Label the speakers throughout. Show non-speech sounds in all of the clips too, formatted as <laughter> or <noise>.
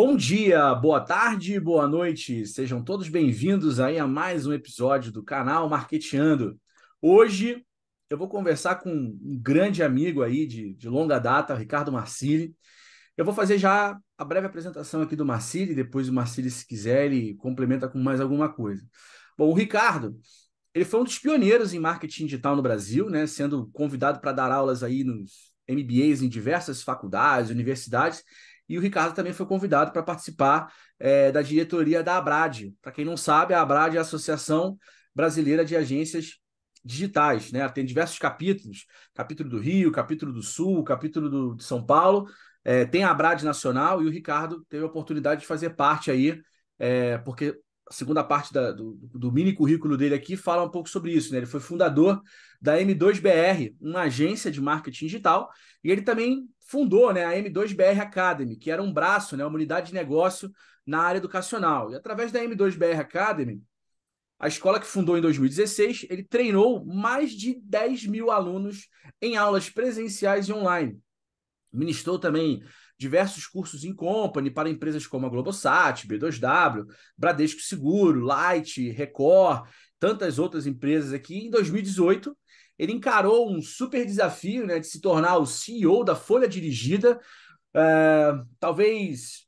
Speaker 1: Bom dia, boa tarde, boa noite. Sejam todos bem-vindos aí a mais um episódio do canal Marqueteando. Hoje eu vou conversar com um grande amigo aí de, de longa data, Ricardo Marcili. Eu vou fazer já a breve apresentação aqui do Marcili, depois o Marcili, se quiser, ele complementa com mais alguma coisa. Bom, o Ricardo, ele foi um dos pioneiros em marketing digital no Brasil, né, sendo convidado para dar aulas aí nos MBAs em diversas faculdades, universidades, e o Ricardo também foi convidado para participar é, da diretoria da Abrad. Para quem não sabe, a Abrad é a Associação Brasileira de Agências Digitais. Né? Tem diversos capítulos: capítulo do Rio, capítulo do Sul, capítulo do, de São Paulo. É, tem a Abrad Nacional e o Ricardo teve a oportunidade de fazer parte aí, é, porque a segunda parte da, do, do, mini currículo dele aqui fala um pouco sobre isso. Né? Ele foi fundador da M2BR, uma agência de marketing digital, e ele também fundou né, a M2BR Academy, que era um braço, né, uma unidade de negócio na área educacional. E através da M2BR Academy, a escola que fundou em 2016, ele treinou mais de 10 mil alunos em aulas presenciais e online. Ministrou também diversos cursos em company para empresas como a Globosat, B2W, Bradesco Seguro, Light, Record, tantas outras empresas aqui. Em 2018, ele encarou um super desafio né, de se tornar o CEO da Folha Dirigida. Uh, talvez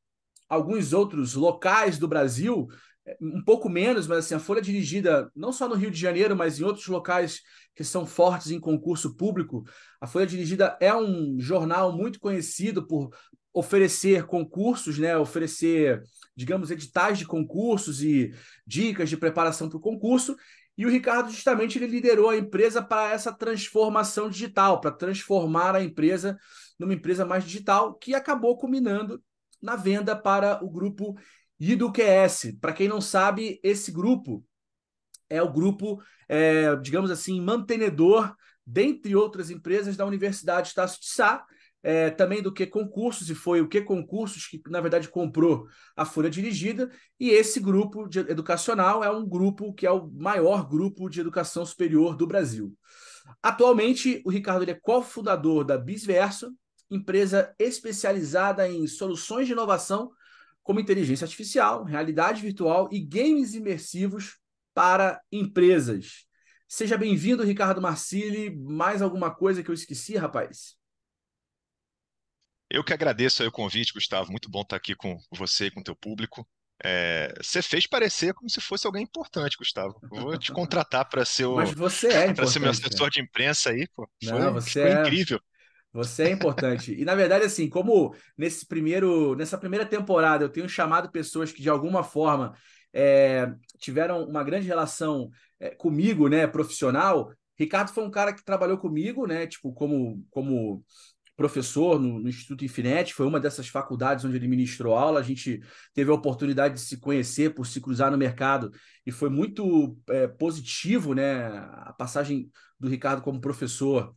Speaker 1: alguns outros locais do Brasil, é, um pouco menos, mas assim, a Folha Dirigida, não só no Rio de Janeiro, mas em outros locais que são fortes em concurso público, a Folha Dirigida é um jornal muito conhecido por oferecer concursos, né, oferecer, digamos, editais de concursos e dicas de preparação para o concurso. E o Ricardo justamente ele liderou a empresa para essa transformação digital, para transformar a empresa numa empresa mais digital, que acabou culminando na venda para o grupo IDUQS. Para quem não sabe, esse grupo é o grupo, é, digamos assim, mantenedor, dentre outras empresas, da Universidade Estácio de Sá, é, também do que concursos, e foi o que concursos que, na verdade, comprou a Folha Dirigida, e esse grupo de, educacional é um grupo que é o maior grupo de educação superior do Brasil. Atualmente, o Ricardo ele é cofundador da Bisverso, empresa especializada em soluções de inovação como inteligência artificial, realidade virtual e games imersivos para empresas. Seja bem-vindo, Ricardo Marcili. Mais alguma coisa que eu esqueci, rapaz?
Speaker 2: Eu que agradeço o convite, Gustavo. Muito bom estar aqui com você e com o teu público. É, você fez parecer como se fosse alguém importante, Gustavo. Vou te contratar para ser o. Mas você é Para ser meu assessor de imprensa
Speaker 1: aí, pô. Né? Foi, você foi é... incrível. Você é importante. E na verdade, assim, como nesse primeiro, nessa primeira temporada eu tenho chamado pessoas que de alguma forma é, tiveram uma grande relação é, comigo, né, profissional. Ricardo foi um cara que trabalhou comigo, né, tipo como como professor no, no Instituto Infinete, foi uma dessas faculdades onde ele ministrou aula. A gente teve a oportunidade de se conhecer, por se cruzar no mercado, e foi muito é, positivo né, a passagem do Ricardo como professor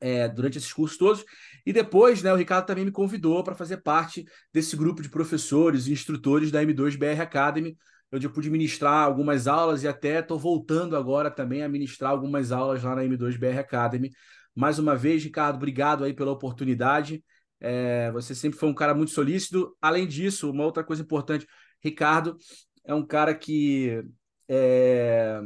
Speaker 1: é, durante esses cursos todos. E depois, né, o Ricardo também me convidou para fazer parte desse grupo de professores e instrutores da M2BR Academy, onde eu pude ministrar algumas aulas e até estou voltando agora também a ministrar algumas aulas lá na M2BR Academy mais uma vez, Ricardo, obrigado aí pela oportunidade. É, você sempre foi um cara muito solícito. Além disso, uma outra coisa importante, Ricardo é um cara que é,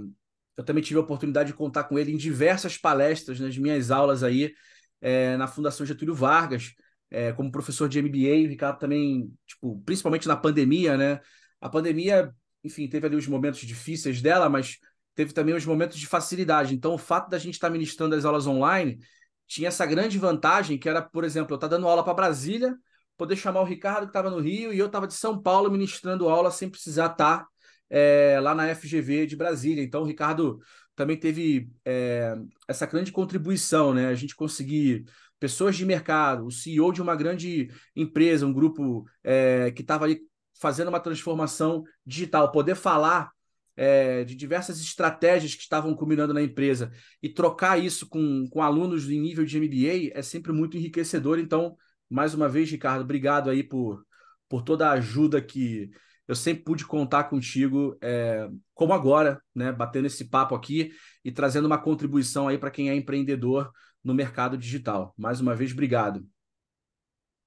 Speaker 1: eu também tive a oportunidade de contar com ele em diversas palestras, nas minhas aulas aí é, na Fundação Getúlio Vargas, é, como professor de MBA. O Ricardo também, tipo, principalmente na pandemia, né? A pandemia, enfim, teve ali os momentos difíceis dela, mas teve também os momentos de facilidade. Então, o fato da gente estar tá ministrando as aulas online tinha essa grande vantagem que era, por exemplo, eu estar tá dando aula para Brasília, poder chamar o Ricardo que estava no Rio e eu estava de São Paulo ministrando aula sem precisar estar tá, é, lá na FGV de Brasília. Então, o Ricardo também teve é, essa grande contribuição, né? A gente conseguir pessoas de mercado, o CEO de uma grande empresa, um grupo é, que estava ali fazendo uma transformação digital, poder falar é, de diversas estratégias que estavam culminando na empresa e trocar isso com, com alunos em nível de MBA é sempre muito enriquecedor. Então, mais uma vez, Ricardo, obrigado aí por, por toda a ajuda que eu sempre pude contar contigo, é, como agora, né, batendo esse papo aqui e trazendo uma contribuição aí para quem é empreendedor no mercado digital. Mais uma vez, obrigado.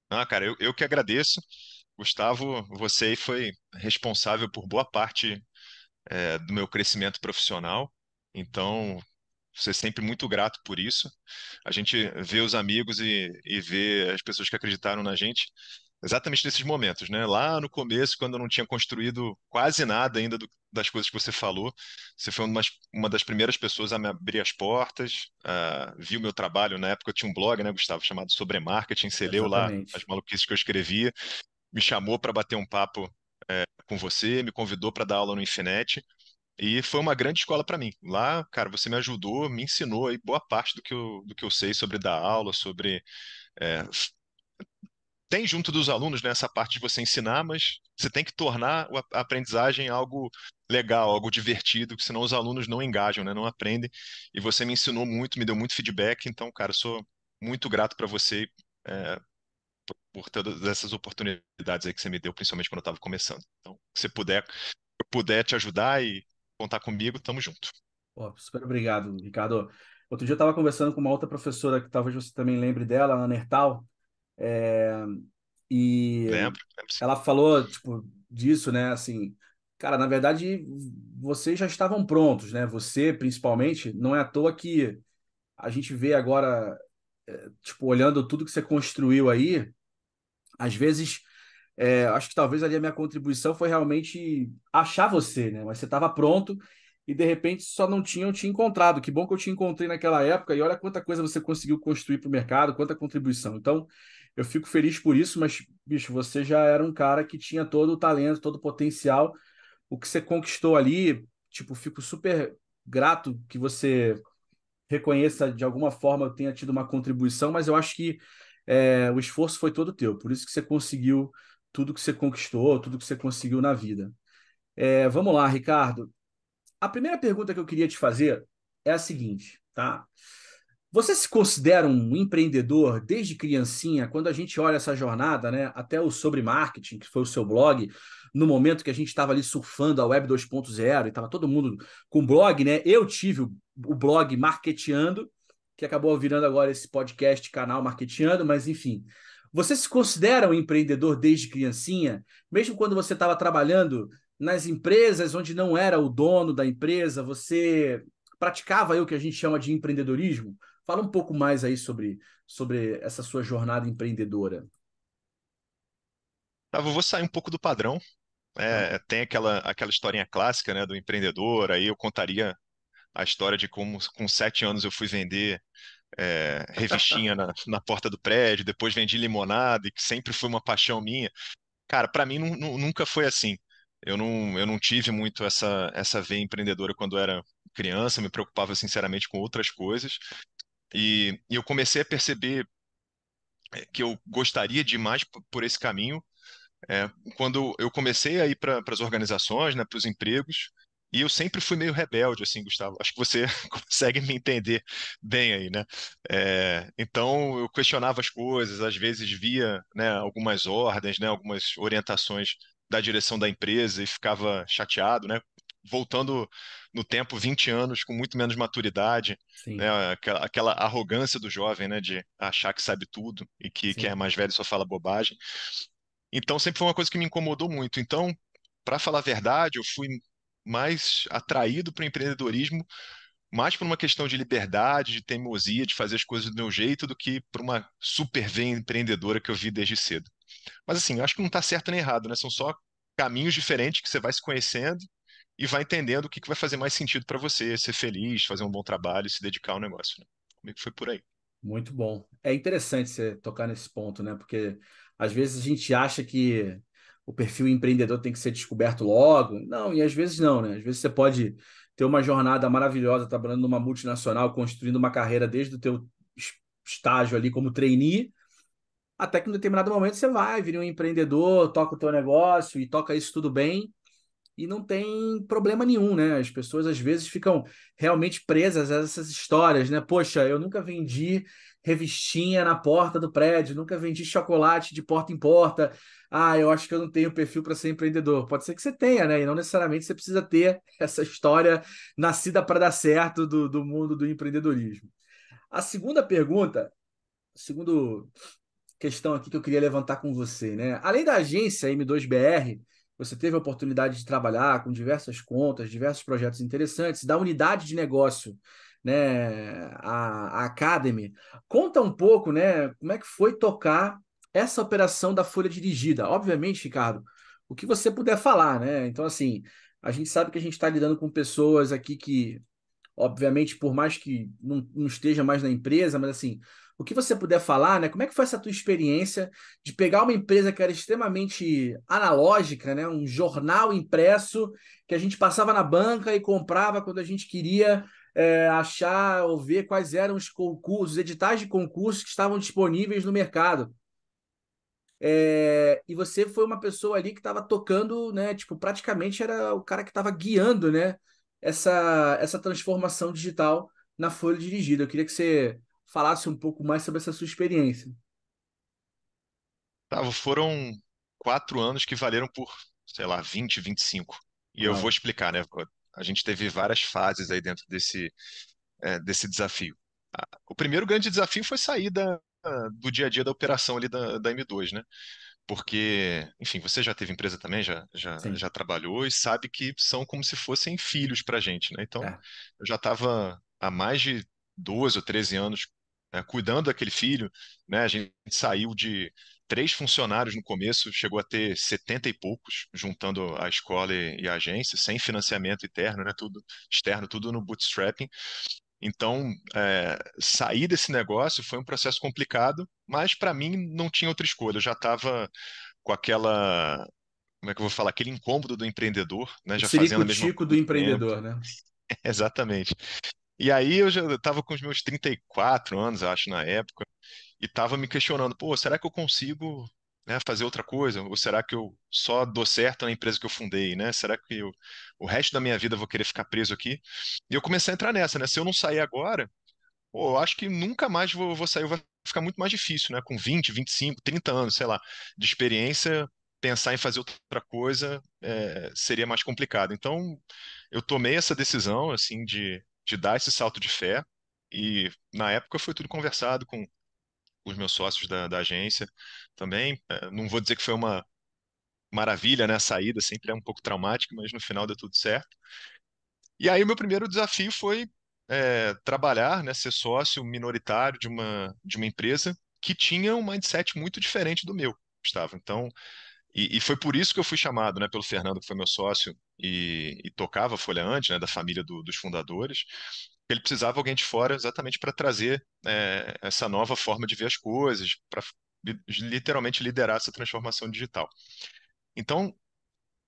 Speaker 2: Ah, cara, eu, eu que agradeço. Gustavo, você foi responsável por boa parte é, do meu crescimento profissional. Então, ser sempre muito grato por isso. A gente vê os amigos e, e vê as pessoas que acreditaram na gente exatamente nesses momentos, né? Lá no começo, quando eu não tinha construído quase nada ainda do, das coisas que você falou, você foi uma, uma, das primeiras pessoas a me abrir as portas, uh, viu meu trabalho. Na época eu tinha um blog, né, Gustavo, chamado Sobre Marketing, você leu lá as maluquices que eu escrevia, me chamou para bater um papo é, com você, me convidou para dar aula no Infinet. E foi uma grande escola para mim. Lá, cara, você me ajudou, me ensinou aí boa parte do que eu, do que eu sei sobre dar aula, sobre. É, tem junto dos alunos nessa né, parte de você ensinar, mas você tem que tornar a aprendizagem algo legal, algo divertido, senão os alunos não engajam, né, não aprendem. E você me ensinou muito, me deu muito feedback, então, cara, sou muito grato para você. É, por todas essas oportunidades aí que você me deu, principalmente quando eu estava começando. Então, se puder, puder te ajudar e contar comigo, tamo junto.
Speaker 1: Oh, super obrigado, Ricardo. Outro dia eu estava conversando com uma outra professora que talvez você também lembre dela, a Nertal, é... e lembro, lembro ela falou tipo disso, né? Assim, cara, na verdade vocês já estavam prontos, né? Você principalmente, não é à toa que a gente vê agora, eh, tipo, olhando tudo que você construiu aí, às vezes, é, acho que talvez ali a minha contribuição foi realmente achar você, né? Mas você estava pronto e de repente só não tinham te encontrado. Que bom que eu te encontrei naquela época e olha quanta coisa você conseguiu construir para o mercado, quanta contribuição. Então, eu fico feliz por isso, mas, bicho, você já era um cara que tinha todo o talento, todo o potencial. O que você conquistou ali, tipo, fico super grato que você reconheça de alguma forma eu tenha tido uma contribuição, mas eu acho que é, o esforço foi todo teu, por isso que você conseguiu tudo que você conquistou, tudo que você conseguiu na vida. É, vamos lá, Ricardo. A primeira pergunta que eu queria te fazer é a seguinte, tá? Você se considera um empreendedor desde criancinha? Quando a gente olha essa jornada, né, até o sobre marketing, que foi o seu blog, no momento que a gente estava ali surfando a web 2.0 e estava todo mundo com blog, né? Eu tive o blog marketeando que acabou virando agora esse podcast, canal Marketeando, mas enfim. Você se considera um empreendedor desde criancinha? Mesmo quando você estava trabalhando nas empresas onde não era o dono da empresa, você praticava aí o que a gente chama de empreendedorismo? Fala um pouco mais aí sobre, sobre essa sua jornada empreendedora.
Speaker 2: Tá, eu vou sair um pouco do padrão. É, tá. tem aquela, aquela historinha clássica né, do empreendedor, aí eu contaria a história de como com sete anos eu fui vender é, revistinha na, na, porta do prédio, depois vendi limonada, e que sempre foi uma paixão minha. Cara, para mim nunca foi assim. Eu não, eu não tive muito essa, essa veia empreendedora quando era criança, me preocupava sinceramente com outras coisas. E, e eu comecei a perceber é, que eu gostaria demais por esse caminho é, quando eu comecei a ir para as organizações, né, para os empregos, e eu sempre fui meio rebelde, assim, Gustavo. Acho que você <laughs> consegue me entender bem aí, né? É, então, eu questionava as coisas, às vezes via né, algumas ordens, né, algumas orientações da direção da empresa e ficava chateado, né? Voltando no tempo, 20 anos, com muito menos maturidade, né? Aquela, aquela, arrogância do jovem, né? De achar que sabe tudo e que quem é mais velho só fala bobagem. Então, sempre foi uma coisa que me incomodou muito. Então, para falar a verdade, eu fui mais atraído para o empreendedorismo mais por uma questão de liberdade, de teimosia, de fazer as coisas do meu jeito, do que por uma super empreendedora que eu vi desde cedo. Mas assim, acho que não está certo nem errado, né? São só caminhos diferentes que você vai se conhecendo e vai entendendo o que, que vai fazer mais sentido para você, ser feliz, fazer um bom trabalho, se dedicar ao negócio. Né? que foi por aí.
Speaker 1: Muito bom. É interessante você tocar nesse ponto, né? Porque às vezes a gente acha que o perfil empreendedor tem que ser descoberto logo. Não, e às vezes não, né? Às vezes você pode ter uma jornada maravilhosa trabalhando numa multinacional, construindo uma carreira desde o teu estágio ali como trainee, até que em determinado momento você vai, vira um empreendedor, toca o teu negócio e toca isso tudo bem, e não tem problema nenhum, né? As pessoas às vezes ficam realmente presas a essas histórias, né? Poxa, eu nunca vendi revistinha na porta do prédio, nunca vendi chocolate de porta em porta, ah, eu acho que eu não tenho perfil para ser empreendedor. Pode ser que você tenha, né? E não necessariamente você precisa ter <laughs> essa história nascida para dar certo do, do mundo do empreendedorismo. A segunda pergunta, a segunda questão aqui que eu queria levantar com você, né? Além da agência M2BR, você teve a oportunidade de trabalhar com diversas contas, diversos projetos interessantes, da unidade de negócio né, a, a, Academy. Conta um pouco, né, como é que foi tocar essa operação da folha dirigida? Obviamente, Ricardo, o que você puder falar, né? Então, assim, a gente sabe que a gente está lidando com pessoas aqui que, obviamente, por mais que não, não, esteja mais na empresa, mas assim, o que você puder falar, né? Como é que foi essa tua experiência de pegar uma empresa que era extremamente analógica, né? Um jornal impresso que a gente passava na banca e comprava quando a gente queria é, achar ou ver quais eram os concursos, os editais de concursos que estavam disponíveis no mercado. É, e você foi uma pessoa ali que estava tocando, né? Tipo, praticamente era o cara que estava guiando, né? Essa, essa transformação digital na Folha Dirigida. Eu queria que você falasse um pouco mais sobre essa sua experiência.
Speaker 2: foram quatro anos que valeram por, sei lá, 20, 25. E ah. eu vou explicar, né? A gente teve várias fases aí dentro desse, é, desse desafio. O primeiro grande desafio foi sair da, ah, do dia a dia da operação ali da, da M2, né? Porque, enfim, você já teve empresa também, já, já, já trabalhou e sabe que são como se fossem filhos para gente, né? Então, é. eu já estava há mais de 12 ou 13 anos né, cuidando daquele filho, né? A gente saiu de três funcionários no começo, chegou a ter 70 e poucos, juntando a escola e, a agência, sem financiamento interno, né, tudo externo, tudo no bootstrapping. Então, é, sair desse negócio foi um processo complicado, mas para mim não tinha outra escolha. Eu já estava com aquela. Como é que eu vou falar? Aquele incômodo do empreendedor, né? Já Seria fazendo o do empreendedor, né? <laughs> Exatamente. E aí eu já estava com os meus 34 anos, acho, na época, e estava me questionando, pô, será que eu consigo né, fazer outra coisa? Ou será que eu só dou certo na empresa que eu fundei, né? Será que eu, o resto da minha vida eu vou querer ficar preso aqui? E eu comecei a entrar nessa, né? Se eu não sair agora, pô, eu acho que nunca mais vou, vou sair, vai ficar muito mais difícil, né? Com 20, 25, 30 anos, sei lá, de experiência, pensar em fazer outra coisa é, seria mais complicado. Então, eu tomei essa decisão, assim, de, de dar esse salto de fé. E na época foi tudo conversado com com os meus sócios da, da agência também. É, não vou dizer que foi uma maravilha, né? A saída sempre é um pouco traumática, mas no final deu tudo certo. E aí o meu primeiro desafio foi é, trabalhar, né, ser sócio minoritário de uma, de uma empresa que tinha um mindset muito diferente do meu, Gustavo. Então, e, e foi por isso que eu fui chamado, né, pelo Fernando, que foi meu sócio e, e tocava a Folha antes, né, da família do, dos fundadores. Ele precisava alguém de fora exatamente para trazer é, essa nova forma de ver as coisas, para literalmente liderar essa transformação digital. Então,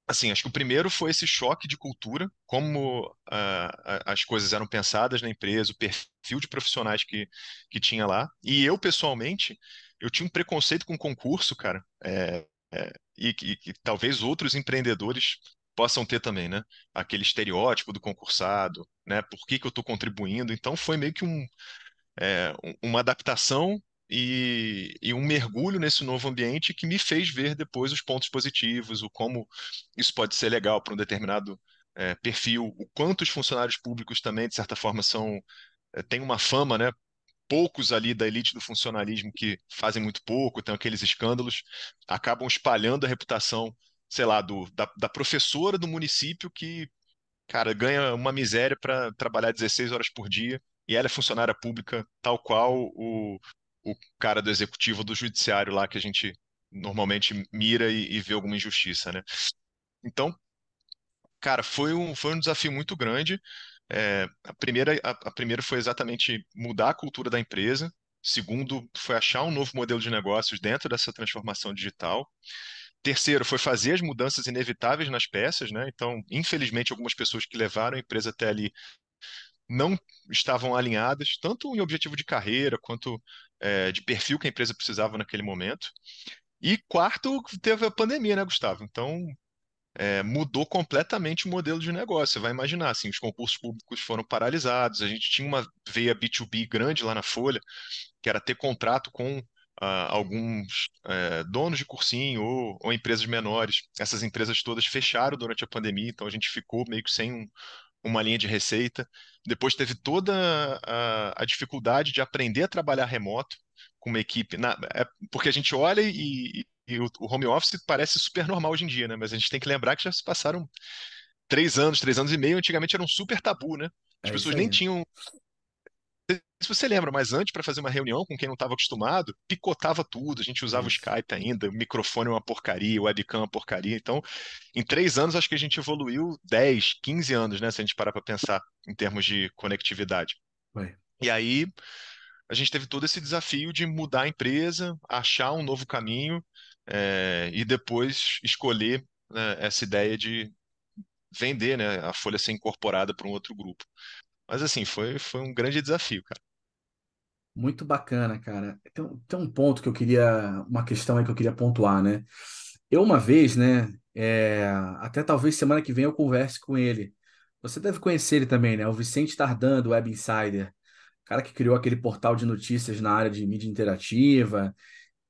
Speaker 2: assim, acho que o primeiro foi esse choque de cultura, como uh, as coisas eram pensadas na empresa, o perfil de profissionais que, que tinha lá. E eu, pessoalmente, eu tinha um preconceito com concurso, cara, é, é, e, que talvez outros empreendedores possam ter também, né? Aquele estereótipo do concursado, né? Por que, que eu estou contribuindo? Então foi meio que um, é, uma adaptação e, e, um mergulho nesse novo ambiente que me fez ver depois os pontos positivos, o como isso pode ser legal para um determinado é, perfil, o quanto os funcionários públicos também, de certa forma, são é, têm uma fama, né? Poucos ali da elite do funcionalismo que fazem muito pouco, tem aqueles escândalos, acabam espalhando a reputação sei lá, do, da, da professora do município que, cara, ganha uma miséria para trabalhar 16 horas por dia e ela é funcionária pública, tal qual o, o cara do executivo do judiciário lá que a gente normalmente mira e, e vê alguma injustiça, né? Então, cara, foi um, foi um desafio muito grande. É, a, primeira, a, a, primeira foi exatamente mudar a cultura da empresa. Segundo, foi achar um novo modelo de negócios dentro dessa transformação digital. Terceiro, foi fazer as mudanças inevitáveis nas peças, né? Então, infelizmente, algumas pessoas que levaram a empresa até ali não estavam alinhadas, tanto em objetivo de carreira quanto é, de perfil que a empresa precisava naquele momento. E quarto, teve a pandemia, né, Gustavo? Então, é, mudou completamente o modelo de negócio. Você vai imaginar, assim, os concursos públicos foram paralisados, a gente tinha uma veia B2B grande lá na Folha, que era ter contrato com alguns é, donos de cursinho ou, ou, empresas menores. Essas empresas todas fecharam durante a pandemia, então a gente ficou meio que sem um, uma linha de receita. Depois teve toda a, a, dificuldade de aprender a trabalhar remoto com uma equipe, na, é, porque a gente olha e, e, e o, o home office parece super normal hoje em dia, né? Mas a gente tem que lembrar que já se passaram três anos, três anos e meio, antigamente era um super tabu, né? As é pessoas nem tinham se você lembra, mas antes para fazer uma reunião com quem não estava acostumado, picotava tudo, a gente usava o Skype ainda, o microfone é uma porcaria, o webcam é uma porcaria. Então, em três anos, acho que a gente evoluiu 10, 15 anos, né? Se a gente parar para pensar em termos de conectividade. E aí, a gente teve todo esse desafio de mudar a empresa, achar um novo caminho é, e depois escolher né, essa ideia de vender, né? A Folha ser incorporada para um outro grupo. Mas assim, foi, foi um grande desafio, cara.
Speaker 1: Muito bacana, cara. Tem, tem um ponto que eu queria, uma questão aí que eu queria pontuar, né? Eu uma vez, né, é, até talvez semana que vem eu converse com ele. Você deve conhecer ele também, né? O Vicente Tardan, do Web Insider. Cara que criou aquele portal de notícias na área de mídia interativa.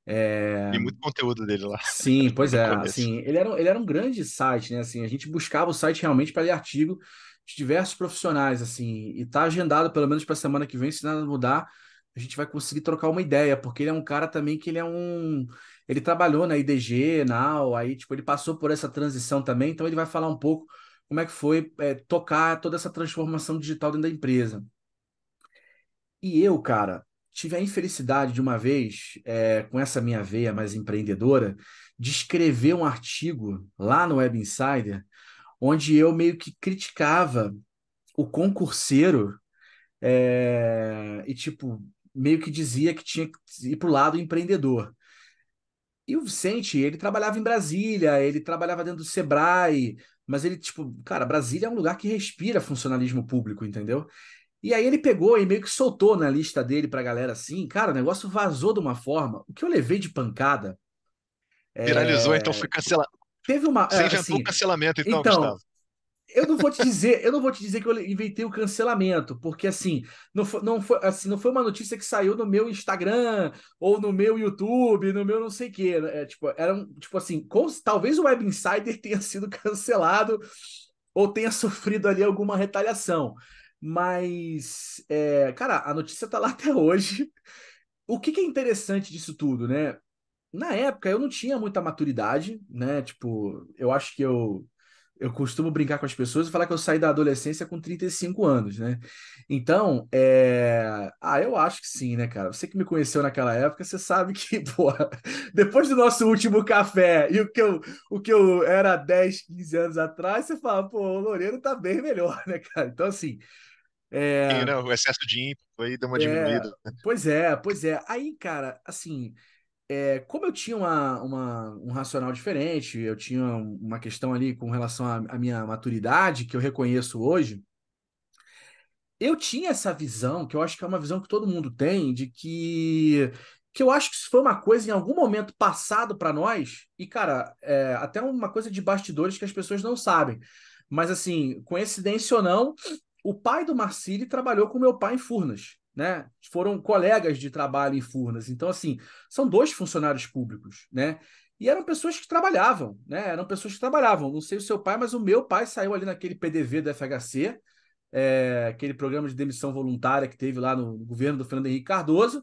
Speaker 1: É... Tem muito conteúdo dele lá. Sim, <laughs> pois é. Assim, ele, era, ele era um grande site, né? Assim, a gente buscava o site realmente para ler artigo de diversos profissionais, assim, e tá agendado pelo menos para a semana que vem, se nada mudar, a gente vai conseguir trocar uma ideia, porque ele é um cara também que ele é um. Ele trabalhou na IDG, na aí, tipo, ele passou por essa transição também, então ele vai falar um pouco como é que foi é, tocar toda essa transformação digital dentro da empresa. E eu, cara, tive a infelicidade de uma vez, é, com essa minha veia mais empreendedora, de escrever um artigo lá no Web Insider onde eu meio que criticava o concurseiro é, e, tipo, meio que dizia que tinha que ir para o lado empreendedor. E o Vicente, ele trabalhava em Brasília, ele trabalhava dentro do Sebrae, mas ele, tipo, cara, Brasília é um lugar que respira funcionalismo público, entendeu? E aí ele pegou e meio que soltou na lista dele pra galera assim, cara, o negócio vazou de uma forma. O que eu levei de pancada. Viralizou, é... então foi cancelado. Teve uma. Você é, inventou assim, um cancelamento, então, então Gustavo. Eu não vou te dizer, eu não vou te dizer que eu inventei o cancelamento, porque assim, não foi, não foi, assim, não foi uma notícia que saiu no meu Instagram ou no meu YouTube, no meu não sei quê, né? é, tipo, era um, tipo assim, com, talvez o Web Insider <laughs> tenha sido cancelado ou tenha sofrido ali alguma retaliação. Mas, é, cara, a notícia tá lá até hoje. O que, que é interessante disso tudo, né? na época eu não tinha muita maturidade, né? Tipo, eu acho que eu eu costumo brincar com as pessoas e falar que eu saí da adolescência com 35 anos, né? Então, é... ah, eu acho que sim, né, cara? Você que me conheceu naquela época, você sabe que, <laughs> porra, depois do nosso último café e o que eu, o que eu era 10, 15 anos atrás, você fala, pô, o Loureiro tá bem melhor, <laughs> né, cara? Então, assim, é... Sim,
Speaker 2: não, o excesso de ímpeto aí deu uma é, diminuída. Né?
Speaker 1: Pois é, pois é. Aí, cara, assim, é, como eu tinha uma, uma, um racional diferente, eu tinha uma questão ali com relação à, minha maturidade, que eu reconheço hoje, eu tinha essa visão, que eu acho que é uma visão que todo mundo tem, de que que eu acho que isso foi uma coisa em algum momento passado para nós, e cara, é até uma coisa de bastidores que as pessoas não sabem. Mas assim, coincidência ou não, o pai do Marcílio trabalhou com meu pai em Furnas né, foram colegas de trabalho em Furnas. Então, assim, são dois funcionários públicos, né? E eram pessoas que trabalhavam, né? Eram pessoas que trabalhavam. Não sei o seu pai, mas o meu pai saiu ali naquele PDV do FHC, é, aquele programa de demissão voluntária que teve lá no governo do Fernando Henrique Cardoso.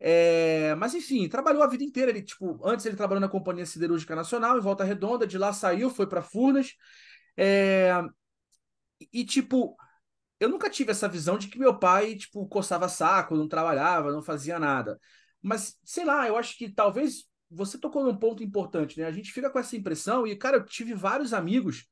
Speaker 1: É, mas enfim, trabalhou a vida inteira. Ele, tipo, antes ele trabalhou na Companhia Siderúrgica Nacional, em Volta Redonda, de lá saiu, foi para Furnas. É, e, tipo, eu nunca tive essa visão de que meu pai, tipo, coçava saco, não trabalhava, não fazia nada. Mas, sei lá, eu acho que talvez você tocou num ponto importante, né? A gente fica com essa impressão e, cara, eu tive vários amigos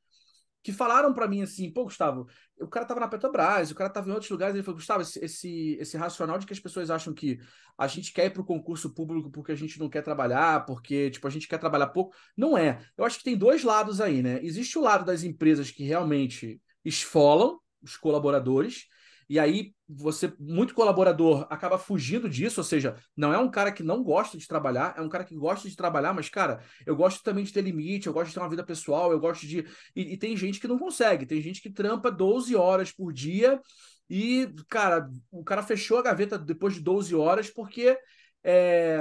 Speaker 1: que falaram para mim assim, pô, Gustavo, o cara tava na Petrobras, o cara tava em outros lugares, ele falou, Gustavo, esse, esse, esse racional de que as pessoas acham que a gente quer ir pro concurso público porque a gente não quer trabalhar, porque, tipo, a gente quer trabalhar pouco, não é. Eu acho que tem dois lados aí, né? Existe o lado das empresas que realmente esfolam, os colaboradores. E aí você, muito colaborador, acaba fugindo disso, ou seja, não é um cara que não gosta de trabalhar, é um cara que gosta de trabalhar, mas, cara, eu gosto também de ter limite, eu gosto de ter uma vida pessoal, eu gosto de. E, e tem gente que não consegue, tem gente que trampa 12 horas por dia e, cara, o cara fechou a gaveta depois de 12 horas porque. É...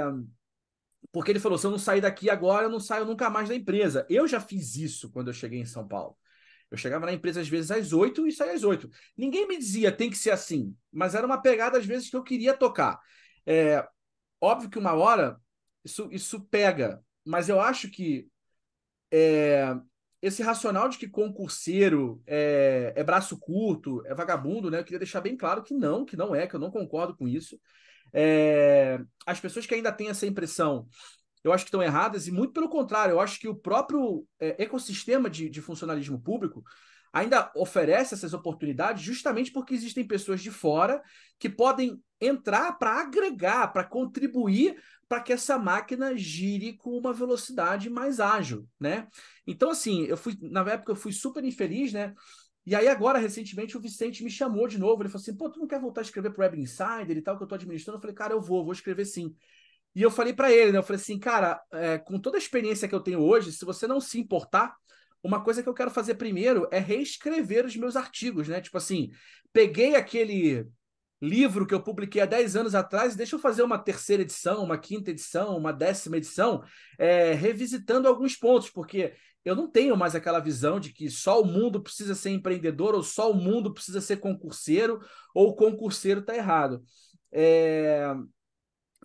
Speaker 1: Porque ele falou: se eu não sair daqui agora, eu não saio nunca mais da empresa. Eu já fiz isso quando eu cheguei em São Paulo. Eu chegava na empresa às vezes às oito e saía às oito. Ninguém me dizia tem que ser assim, mas era uma pegada às vezes que eu queria tocar. É, óbvio que uma hora isso, isso pega, mas eu acho que é, esse racional de que concurseiro é, é, braço curto, é vagabundo, né? Eu queria deixar bem claro que não, que não é, que eu não concordo com isso. É, as pessoas que ainda têm essa impressão eu acho que estão erradas, e muito pelo contrário, eu acho que o próprio é, ecossistema de, de funcionalismo público ainda oferece essas oportunidades justamente porque existem pessoas de fora que podem entrar para agregar, para contribuir para que essa máquina gire com uma velocidade mais ágil, né? Então assim, eu fui na época eu fui super infeliz, né? E aí agora recentemente o Vicente me chamou de novo, ele falou assim: "Pô, tu não quer voltar a escrever para o Web Insider e tal que eu estou administrando?" Eu falei: "Cara, eu vou, vou escrever sim". E eu falei para ele, né? Eu falei assim, cara, é, com toda a experiência que eu tenho hoje, se você não se importar, uma coisa que eu quero fazer primeiro é reescrever os meus artigos, né? Tipo assim, peguei aquele livro que eu publiquei há 10 anos atrás, deixa eu fazer uma terceira edição, uma quinta edição, uma décima edição, é, revisitando alguns pontos, porque eu não tenho mais aquela visão de que só o mundo precisa ser empreendedor, ou só o mundo precisa ser concurseiro, ou o concurseiro está errado. É...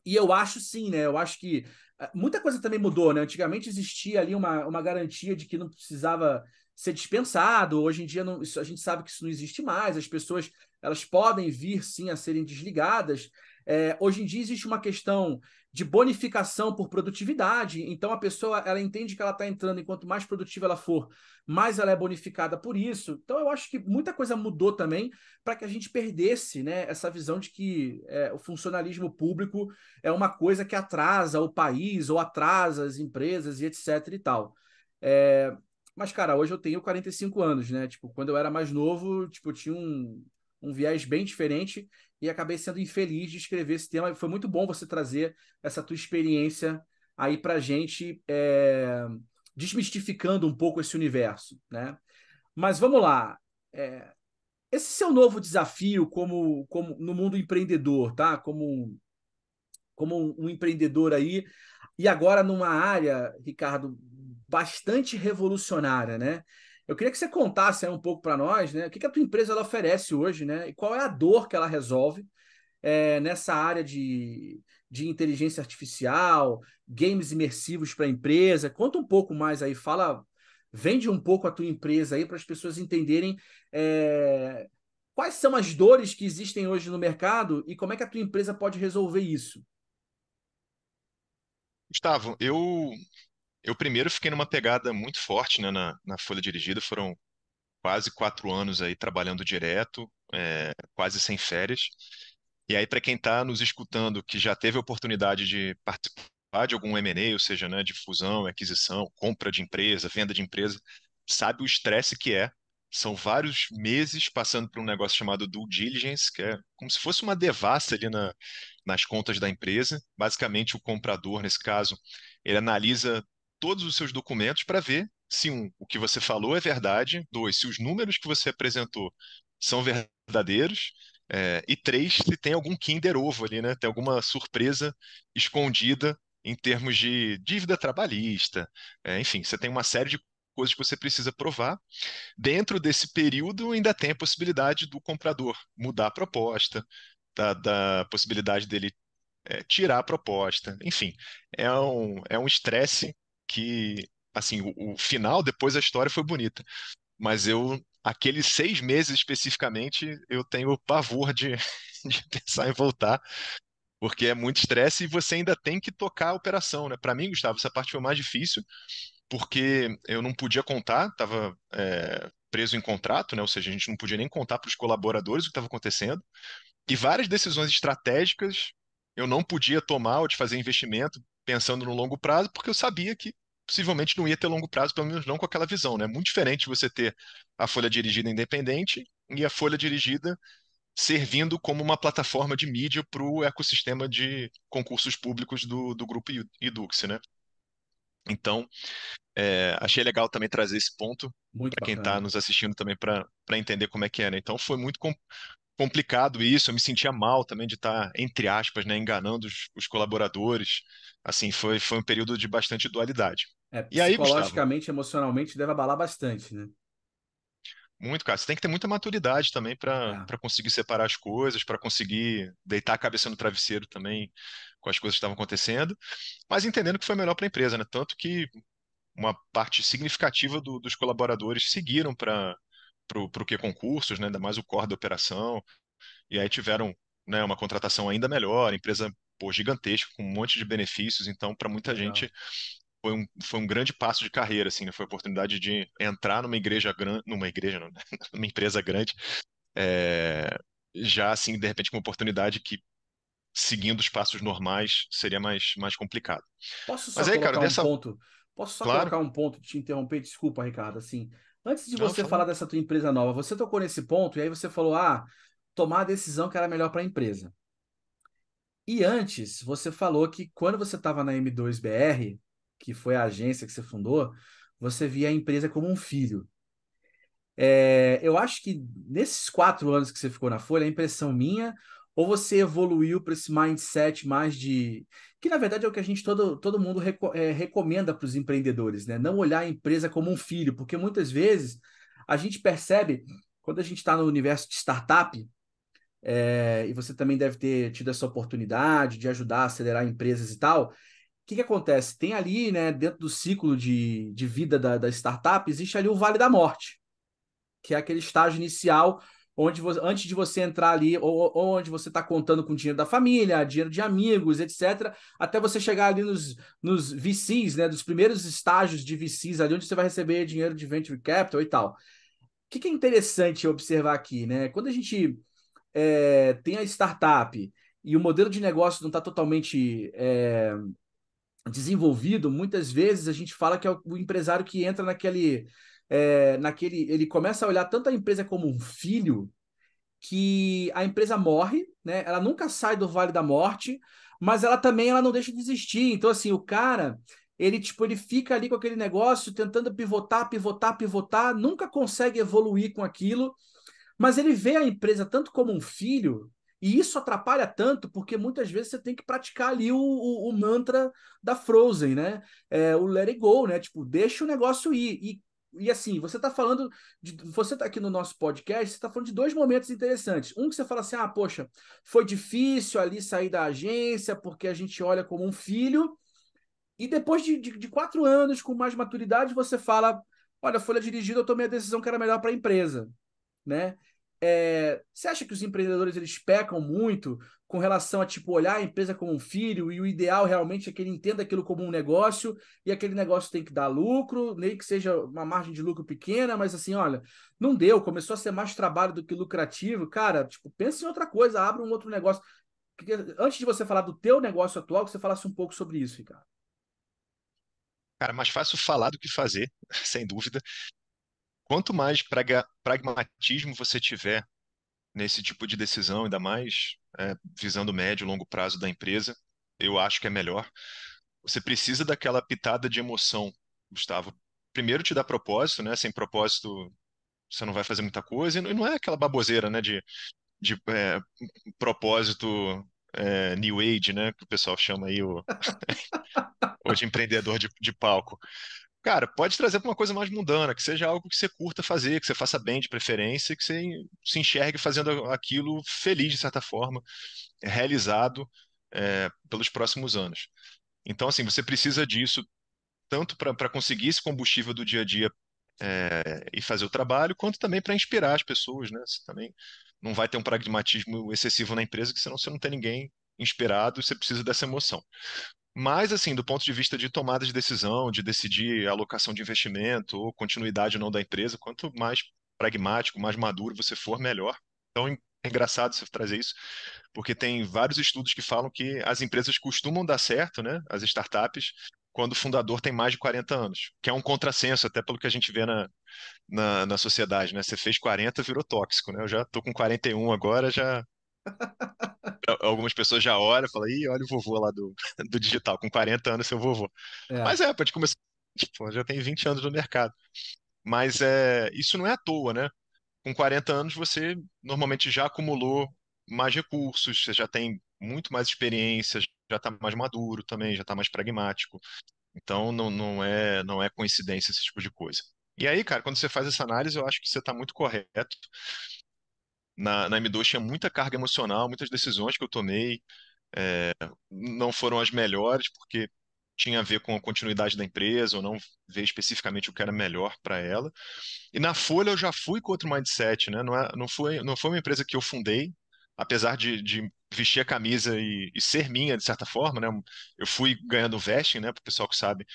Speaker 1: E eu acho sim, né? Eu acho que eh, muita coisa também mudou, né? Antigamente existia ali uma, uma garantia de que não precisava ser dispensado. Hoje em dia não, isso, a gente sabe que isso não existe mais. As pessoas elas podem vir sim a serem desligadas. É, hoje em dia existe uma questão de bonificação por produtividade. Então a pessoa ela entende que ela está entrando e quanto mais produtiva ela for, mais ela é bonificada por isso. Então eu acho que muita coisa mudou também para que a gente perdesse né, essa visão de que é, o funcionalismo público é uma coisa que atrasa o país ou atrasa as empresas e etc e tal. É, mas, cara, hoje eu tenho 45 anos, né? Tipo, quando eu era mais novo, tipo, tinha um, um viés bem diferente e acabei sendo infeliz de escrever esse tema. Foi muito bom você trazer essa tua experiência aí pra gente, é, desmistificando um pouco esse universo, né? Mas vamos lá. É, esse seu novo desafio como, como no mundo empreendedor, tá? Como, como um, um empreendedor aí, e agora numa área, Ricardo, bastante revolucionária, né? Eu queria que você contasse um pouco para nós, né? O que, que a tua empresa ela oferece hoje, né? E qual é a dor que ela resolve é, nessa área de, de inteligência artificial, games imersivos para a empresa? Conta um pouco mais aí, fala, vende um pouco a tua empresa aí para as pessoas entenderem é, quais são as dores que existem hoje no mercado e como é que a tua empresa pode resolver isso.
Speaker 2: Gustavo, eu eu primeiro fiquei numa pegada muito forte né, na, na Folha Dirigida, foram quase quatro anos aí trabalhando direto, é, quase sem férias. E aí, para quem está nos escutando, que já teve a oportunidade de participar de algum M&A, ou seja, né, de fusão, aquisição, compra de empresa, venda de empresa, sabe o estresse que é. São vários meses passando por um negócio chamado due diligence, que é como se fosse uma devassa ali na, nas contas da empresa. Basicamente, o comprador, nesse caso, ele analisa todos os seus documentos para ver se um, o que você falou é verdade, dois, se os números que você apresentou são verdadeiros, é, e três, se tem algum Kinder Ovo ali, né? Tem alguma surpresa escondida em termos de dívida trabalhista, é, enfim, você tem uma série de coisas que você precisa provar. Dentro desse período, ainda tem a possibilidade do comprador mudar a proposta, da, da possibilidade dele é, tirar a proposta, enfim, é um é um estresse que, assim, o, o final, depois a história foi bonita, mas eu aqueles seis meses especificamente, eu tenho pavor de, <laughs> de pensar em voltar, porque é muito estresse e você ainda tem que tocar a operação, né? Para mim, Gustavo, essa parte foi mais difícil, porque eu não podia contar, estava é, preso em contrato, né? Ou seja, a gente não podia nem contar para os colaboradores o que estava acontecendo. E várias decisões estratégicas eu não podia tomar ou de fazer investimento pensando no longo prazo, porque eu sabia que possivelmente não ia ter longo prazo, pelo menos não com aquela visão, né? Muito diferente você ter a folha dirigida independente e a folha dirigida servindo como uma plataforma de mídia para o ecossistema de concursos públicos do, do grupo Idux, né? Então, é, achei legal também trazer esse ponto para quem está nos assistindo também para entender como é que é, né? Então, foi muito com, complicado isso, eu me sentia mal também de estar, tá, entre aspas, né, enganando os, os, colaboradores. Assim, foi, foi um período de bastante dualidade. É, e aí, psicologicamente,
Speaker 1: emocionalmente, deve abalar bastante, né?
Speaker 2: Muito, cara. Você tem que ter muita maturidade também para é. conseguir separar as coisas, para conseguir deitar a cabeça no travesseiro também com as coisas que estavam acontecendo, mas entendendo que foi melhor para a empresa, né? Tanto que uma parte significativa do, dos colaboradores seguiram para o que concursos, né? ainda mais o core da operação, e aí tiveram né, uma contratação ainda melhor, empresa pô, gigantesca, com um monte de benefícios, então para muita Legal. gente foi um, foi um grande passo de carreira, assim, né? Foi a oportunidade de entrar numa igreja grande, numa igreja, não, <laughs> numa empresa grande, é, já assim, de repente, com uma oportunidade que seguindo os passos normais seria mais, mais complicado. Posso só Mas aí, colocar cara, dessa... um ponto?
Speaker 1: Posso só claro. colocar um ponto, te interromper, desculpa, Ricardo, assim. Antes de não, você falar dessa tua empresa nova, você tocou nesse ponto e aí você falou, ah, tomar a decisão que era melhor para a empresa. E antes, você falou que quando você estava na M2BR, que foi a agência que você fundou, você via a empresa como um filho. É, eu acho que nesses quatro anos que você ficou na Folha, a é impressão minha, ou você evoluiu para esse mindset mais de. que na verdade é o que a gente todo, todo mundo reco é, recomenda para os empreendedores, né? Não olhar a empresa como um filho, porque muitas vezes a gente percebe, quando a gente está no universo de startup, é, e você também deve ter tido essa oportunidade de ajudar a acelerar empresas e tal, que, que acontece? Tem ali, né, dentro do ciclo de, de vida da, da startup, existe ali o Vale da Morte, que é aquele estágio inicial onde você, antes de você entrar ali, ou, ou onde você está contando com dinheiro da família, dinheiro de amigos, etc., até você chegar ali nos, nos VCs, né, dos primeiros estágios de VCs, ali onde você vai receber dinheiro de venture capital e tal. O que, que é interessante observar aqui, né? Quando a gente é, tem a startup e o modelo de negócio não está totalmente é, desenvolvido, muitas vezes a gente fala que é o empresário que entra naquele. É, naquele ele começa a olhar tanto a empresa como um filho que a empresa morre, né? Ela nunca sai do vale da morte, mas ela também ela não deixa de existir. Então assim, o cara, ele tipo ele fica ali com aquele negócio tentando pivotar, pivotar, pivotar, nunca consegue evoluir com aquilo, mas ele vê a empresa tanto como um filho e isso atrapalha tanto porque muitas vezes você tem que praticar ali o, o, o mantra da Frozen, né? É, o let it go, né? Tipo, deixa o negócio ir. E, e assim, você tá falando. De, você tá aqui no nosso podcast, você tá falando de dois momentos interessantes. Um que você fala assim: ah, poxa, foi difícil ali sair da agência porque a gente olha como um filho. E depois de, de, de quatro anos, com mais maturidade, você fala: olha, folha dirigida, eu tomei a decisão que era melhor para a empresa, né? É, você acha que os empreendedores eles pecam muito com relação a tipo olhar a empresa como um filho e o ideal realmente é que ele entenda aquilo como um negócio e aquele negócio tem que dar lucro, nem que seja uma margem de lucro pequena, mas assim, olha, não deu, começou a ser mais trabalho do que lucrativo, cara, tipo, pensa em outra coisa, abre um outro negócio. Antes de você falar do teu negócio atual, que você falasse um pouco sobre isso, Ricardo.
Speaker 2: Cara, mais fácil falar do que fazer, <laughs> sem dúvida quanto mais praga, pragmatismo você tiver nesse tipo de decisão, ainda mais é, visando o médio e longo prazo da empresa, eu acho que é melhor. Você precisa daquela pitada de emoção, Gustavo. Primeiro te dá propósito, né? Sem propósito você não vai fazer muita coisa. E não é aquela baboseira, né? De, de é, propósito é, New Age, né? Que o pessoal chama aí o, hoje <laughs> empreendedor de, de palco cara, pode trazer para uma coisa mais mundana, que seja algo que você curta fazer, que você faça bem de preferência, que você se enxergue fazendo aquilo feliz de certa forma, realizado é, pelos próximos anos. Então, assim, você precisa disso tanto para conseguir esse combustível do dia a dia é, e fazer o trabalho, quanto também para inspirar as pessoas, né? Você também não vai ter um pragmatismo excessivo na empresa, que senão você não tem ninguém inspirado, e você precisa dessa emoção. Mas, assim, do ponto de vista de tomada de decisão, de decidir alocação de investimento ou continuidade ou não da empresa, quanto mais pragmático, mais maduro você for, melhor. Então, é engraçado você trazer isso, porque tem vários estudos que falam que as empresas costumam dar certo, né, as startups, quando o fundador tem mais de 40 anos, que é um contrassenso, até pelo que a gente vê na, na, na sociedade, né? Você fez 40, virou tóxico, né? Eu já tô com 41 agora, já <laughs> É, algumas pessoas já olham e falam, ih, olha o vovô lá do, <laughs> do digital, com 40 anos seu vovô. É. Mas é, a gente começou, tipo, já tem 20 anos no mercado. Mas é, isso não é à toa, né? Com 40 anos você normalmente já acumulou mais recursos, você já tem muito mais experiência, já está mais maduro também, já está mais pragmático. Então não, não é não é coincidência esse tipo de coisa. E aí, cara, quando você faz essa análise, eu acho que você está muito correto na, na M2 tinha muita carga emocional, muitas decisões que eu tomei é, não foram as melhores, porque tinha a ver com a continuidade da empresa, ou não ver especificamente o que era melhor para ela. E na Folha eu já fui com outro mindset, né? Não, é, não, foi, não foi uma empresa que eu fundei, apesar de, de vestir a camisa e, e, ser minha, de certa forma, né? Eu fui ganhando vesting, né? Para o pessoal que sabe,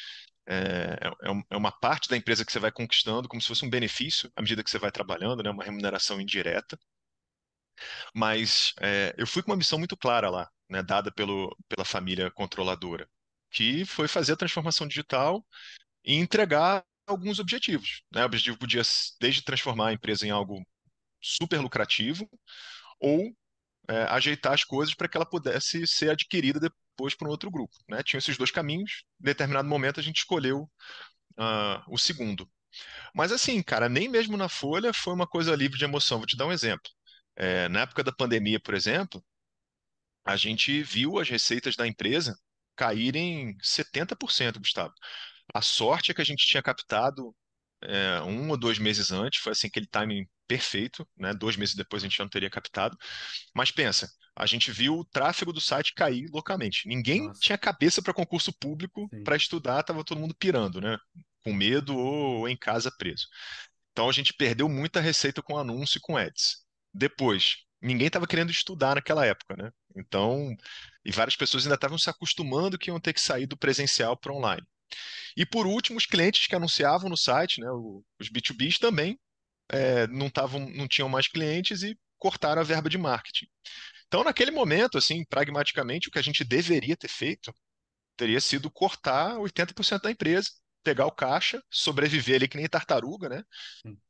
Speaker 2: eh, é, é, é, uma parte da empresa que você vai conquistando como se fosse um benefício à medida que você vai trabalhando, né? Uma remuneração indireta. Mas é, eu fui com uma missão muito clara lá, né, dada pelo, pela família controladora, que foi fazer a transformação digital e entregar alguns objetivos. Né? O objetivo podia desde transformar a empresa em algo super lucrativo ou é, ajeitar as coisas para que ela pudesse ser adquirida depois por um outro grupo. Né? Tinha esses dois caminhos. Em determinado momento a gente escolheu uh, o segundo. Mas assim, cara, nem mesmo na Folha foi uma coisa livre de emoção. Vou te dar um exemplo. É, na época da pandemia, por exemplo, a gente viu as receitas da empresa caírem 70%, Gustavo. A sorte é que a gente tinha captado é, um ou dois meses antes, foi assim aquele timing perfeito, né? Dois meses depois a gente já não teria captado. Mas pensa, a gente viu o tráfego do site cair loucamente. Ninguém Nossa. tinha cabeça para concurso público para estudar, estava todo mundo pirando, né? Com medo ou em casa preso. Então a gente perdeu muita receita com anúncio e com ads. Depois, ninguém estava querendo estudar naquela época, né? Então, e várias pessoas ainda estavam se acostumando que iam ter que sair do presencial para online. E por último, os clientes que anunciavam no site, né, os B2Bs também é, não, tavam, não tinham mais clientes e cortaram a verba de marketing. Então, naquele momento, assim, pragmaticamente, o que a gente deveria ter feito teria sido cortar 80% da empresa pegar o caixa, sobreviver ali que nem tartaruga, né?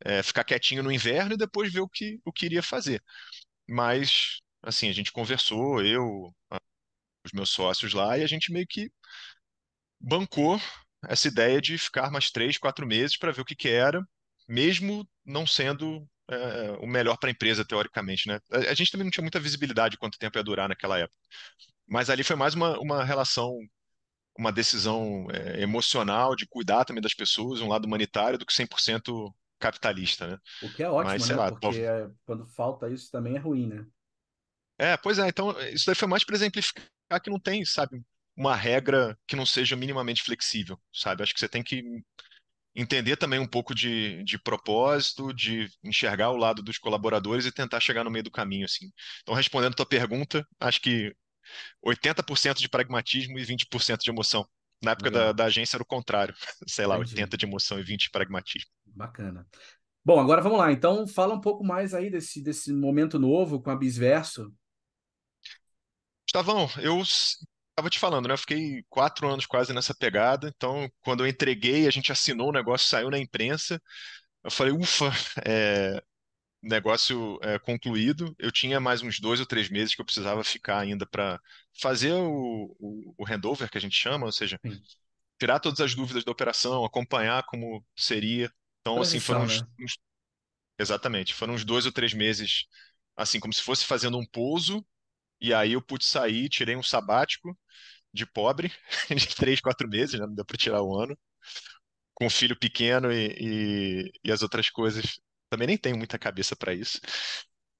Speaker 2: É, ficar quietinho no inverno e depois ver o que, o que iria fazer. Mas, assim, a gente conversou, eu, os meus sócios lá, e a gente meio que bancou essa ideia de ficar mais três, quatro meses para ver o que, que era, mesmo não sendo é, o melhor para a empresa, teoricamente. Né? A, gente também não tinha muita visibilidade quanto tempo ia durar naquela época. Mas ali foi mais uma, uma relação uma decisão é, emocional de cuidar também das pessoas, um lado humanitário, do que 100% capitalista, né? O que é ótimo, Mas, né? Lá, Porque
Speaker 1: é, quando falta isso também é ruim, né? É, pois é. Então, isso daí foi
Speaker 2: mais para exemplificar que não tem, sabe, uma regra que não seja minimamente flexível, sabe? Acho que você tem que entender também um pouco de, de propósito, de enxergar o lado dos colaboradores e tentar chegar no meio do caminho, assim. Então, respondendo a tua pergunta, acho que 80% de pragmatismo e 20% de emoção. Na época da, da, agência era o contrário, <laughs> sei lá, Entendi. 80 de emoção e 20 de pragmatismo.
Speaker 1: Bacana. Bom, agora vamos lá. Então, fala um pouco mais aí desse, desse momento novo com a Bisverso.
Speaker 2: Gustavão, eu estava te falando, né? Eu fiquei quatro anos quase nessa pegada. Então, quando eu entreguei, a gente assinou o negócio, saiu na imprensa. Eu falei, ufa, é, negócio é, concluído, eu tinha mais uns dois ou três meses que eu precisava ficar ainda para fazer o, o, o, handover, que a gente chama, ou seja, Sim. tirar todas as dúvidas da operação, acompanhar como seria. Então, assim, foram uns, né? uns, Exatamente, foram uns dois ou três meses, assim, como se fosse fazendo um pouso, e aí eu pude sair, tirei um sabático de pobre, <laughs> de três, quatro meses, né? não deu para tirar um ano, com o filho pequeno e, e, e as outras coisas também nem tenho muita cabeça para isso.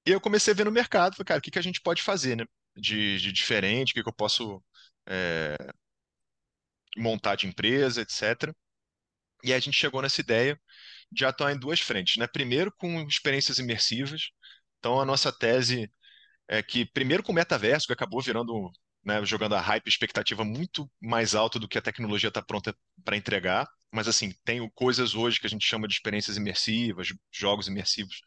Speaker 2: E eu comecei a ver no mercado, cara, o que, que a gente pode fazer, né? De, de diferente, o que, que eu posso é, montar de empresa, etc. E a gente chegou nessa ideia de atuar em duas frentes, né? Primeiro com experiências imersivas. Então a nossa tese é que primeiro com o metaverso, que acabou virando, né, jogando a hype, expectativa muito mais alta do que a tecnologia está pronta para entregar mas assim, tenho coisas hoje que a gente chama de experiências imersivas, jogos imersivos,